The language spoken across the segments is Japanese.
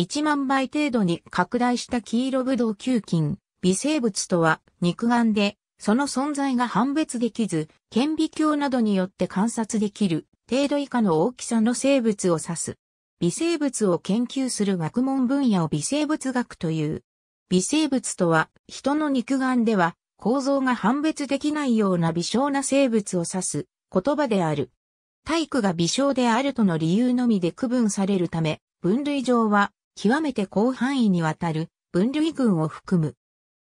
1万倍程度に拡大した黄色ブドウ球菌、微生物とは肉眼で、その存在が判別できず、顕微鏡などによって観察できる程度以下の大きさの生物を指す。微生物を研究する学問分野を微生物学という。微生物とは、人の肉眼では構造が判別できないような微小な生物を指す言葉である。体育が微小であるとの理由のみで区分されるため、分類上は極めて広範囲にわたる分類群を含む。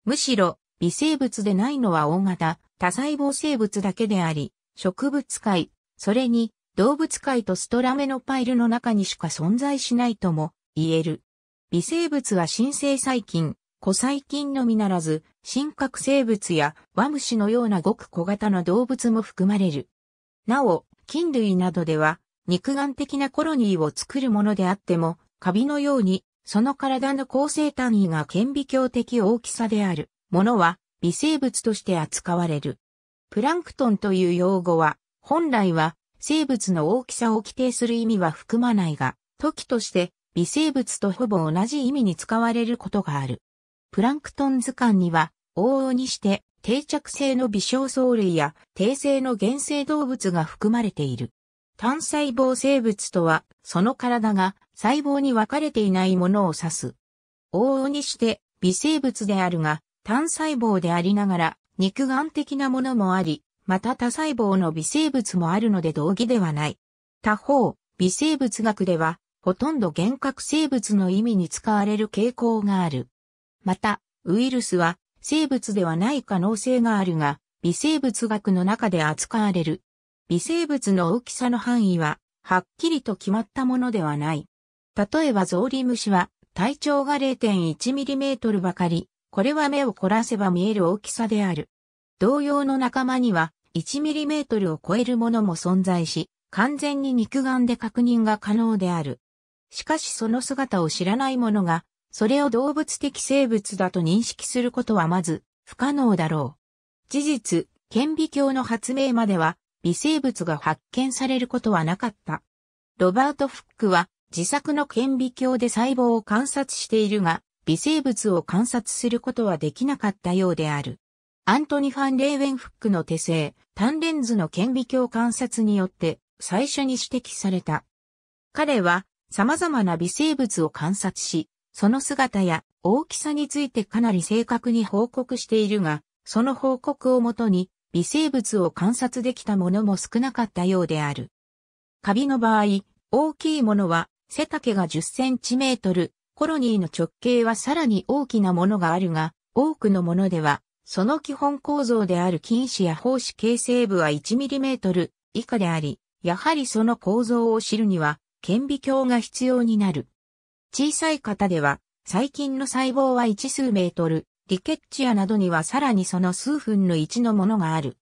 むしろ、微生物でないのは大型、多細胞生物だけであり、植物界、それに動物界とストラメのパイルの中にしか存在しないとも言える。微生物は新生細菌、古細菌のみならず、真核生物やワムシのようなごく小型の動物も含まれる。なお、菌類などでは、肉眼的なコロニーを作るものであっても、カビのように、その体の構成単位が顕微鏡的大きさであるものは微生物として扱われる。プランクトンという用語は、本来は生物の大きさを規定する意味は含まないが、時として微生物とほぼ同じ意味に使われることがある。プランクトン図鑑には、往々にして定着性の微小藻類や低性の原生動物が含まれている。単細胞生物とは、その体が細胞に分かれていないものを指す。往々にして微生物であるが、単細胞でありながら肉眼的なものもあり、また多細胞の微生物もあるので同義ではない。他方、微生物学では、ほとんど幻覚生物の意味に使われる傾向がある。また、ウイルスは生物ではない可能性があるが、微生物学の中で扱われる。微生物の大きさの範囲は、はっきりと決まったものではない。例えばゾウリムシは体長が 0.1mm ばかり、これは目を凝らせば見える大きさである。同様の仲間には 1mm を超えるものも存在し、完全に肉眼で確認が可能である。しかしその姿を知らない者が、それを動物的生物だと認識することはまず不可能だろう。事実、顕微鏡の発明までは微生物が発見されることはなかった。ロバート・フックは自作の顕微鏡で細胞を観察しているが、微生物を観察することはできなかったようである。アントニ・ファン・レーウェンフックの手製、単レンズの顕微鏡観察によって最初に指摘された。彼は様々な微生物を観察し、その姿や大きさについてかなり正確に報告しているが、その報告をもとに微生物を観察できたものも少なかったようである。カビの場合、大きいものは背丈が10センチメートル、コロニーの直径はさらに大きなものがあるが、多くのものでは、その基本構造である菌糸や胞子形成部は 1mm 以下であり、やはりその構造を知るには、顕微鏡が必要になる。小さい方では、細菌の細胞は1数メートル、リケッチアなどにはさらにその数分の1のものがある。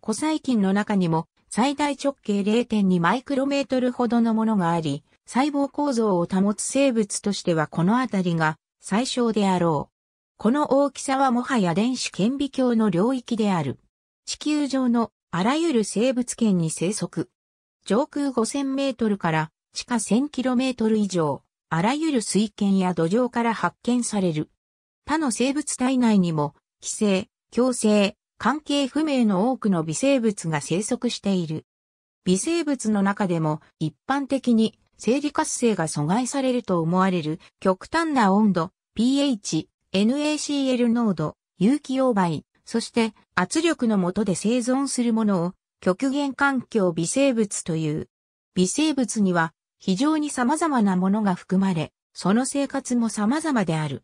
古細菌の中にも、最大直径0.2マイクロメートルほどのものがあり、細胞構造を保つ生物としてはこのあたりが最小であろう。この大きさはもはや電子顕微鏡の領域である。地球上のあらゆる生物圏に生息。上空5000メートルから地下1000キロメートル以上、あらゆる水圏や土壌から発見される。他の生物体内にも、寄生、共生、関係不明の多くの微生物が生息している。微生物の中でも一般的に生理活性が阻害されると思われる極端な温度、pH、NaCl 濃度、有機溶媒、そして圧力の下で生存するものを極限環境微生物という。微生物には非常に様々なものが含まれ、その生活も様々である。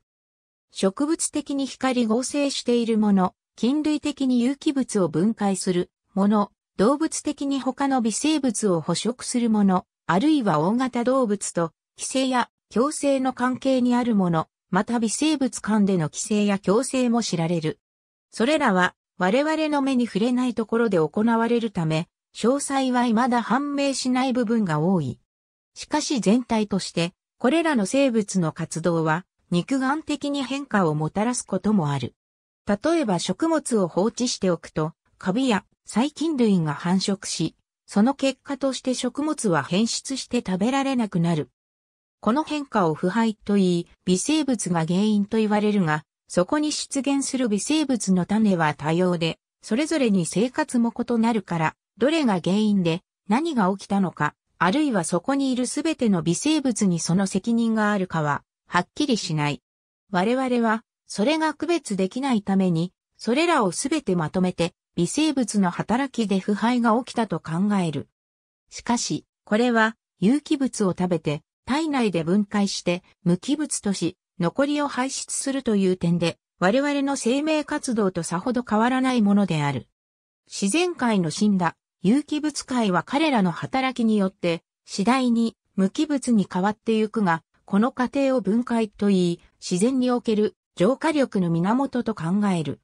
植物的に光合成しているもの、菌類的に有機物を分解するもの、動物的に他の微生物を捕食するもの、あるいは大型動物と、規制や強制の関係にあるもの、また微生物間での規制や強制も知られる。それらは我々の目に触れないところで行われるため、詳細は未だ判明しない部分が多い。しかし全体として、これらの生物の活動は肉眼的に変化をもたらすこともある。例えば食物を放置しておくと、カビや細菌類が繁殖し、その結果として食物は変質して食べられなくなる。この変化を腐敗と言い、微生物が原因と言われるが、そこに出現する微生物の種は多様で、それぞれに生活も異なるから、どれが原因で何が起きたのか、あるいはそこにいるすべての微生物にその責任があるかは、はっきりしない。我々は、それが区別できないために、それらをすべてまとめて、微生物の働きで腐敗が起きたと考える。しかし、これは有機物を食べて体内で分解して無機物とし残りを排出するという点で我々の生命活動とさほど変わらないものである。自然界の死んだ有機物界は彼らの働きによって次第に無機物に変わってゆくが、この過程を分解といい、自然における浄化力の源と考える。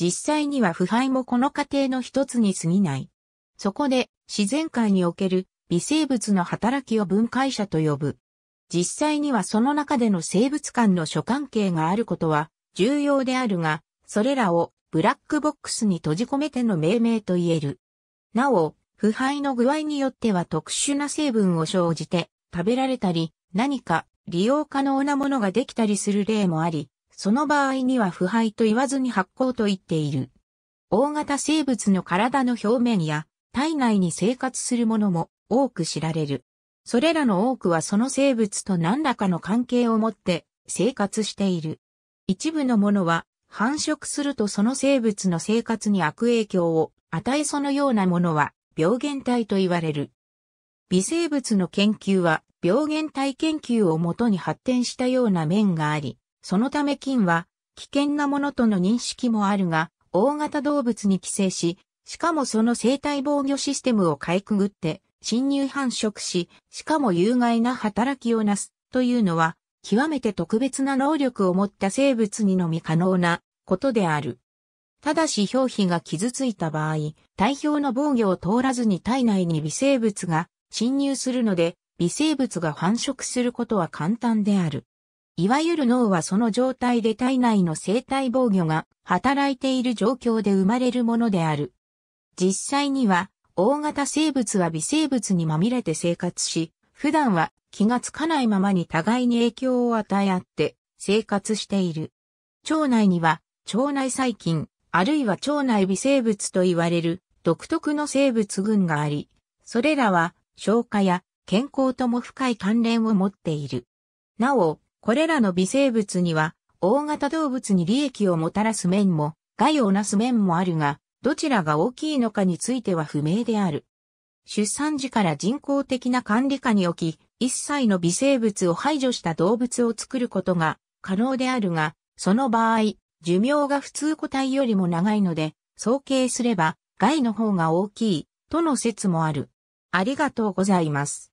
実際には腐敗もこの過程の一つに過ぎない。そこで、自然界における微生物の働きを分解者と呼ぶ。実際にはその中での生物間の諸関係があることは重要であるが、それらをブラックボックスに閉じ込めての命名と言える。なお、腐敗の具合によっては特殊な成分を生じて食べられたり、何か利用可能なものができたりする例もあり、その場合には腐敗と言わずに発酵と言っている。大型生物の体の表面や体内に生活するものも多く知られる。それらの多くはその生物と何らかの関係を持って生活している。一部のものは繁殖するとその生物の生活に悪影響を与えそのようなものは病原体と言われる。微生物の研究は病原体研究をもとに発展したような面があり、そのため菌は危険なものとの認識もあるが、大型動物に寄生し、しかもその生態防御システムをかいくぐって、侵入繁殖し、しかも有害な働きをなすというのは、極めて特別な能力を持った生物にのみ可能なことである。ただし表皮が傷ついた場合、体表の防御を通らずに体内に微生物が侵入するので、微生物が繁殖することは簡単である。いわゆる脳はその状態で体内の生体防御が働いている状況で生まれるものである。実際には、大型生物は微生物にまみれて生活し、普段は気がつかないままに互いに影響を与え合って生活している。腸内には腸内細菌、あるいは腸内微生物と言われる独特の生物群があり、それらは消化や健康とも深い関連を持っている。なお、これらの微生物には、大型動物に利益をもたらす面も、害をなす面もあるが、どちらが大きいのかについては不明である。出産時から人工的な管理下に置き、一切の微生物を排除した動物を作ることが可能であるが、その場合、寿命が普通個体よりも長いので、想計すれば害の方が大きいとの説もある。ありがとうございます。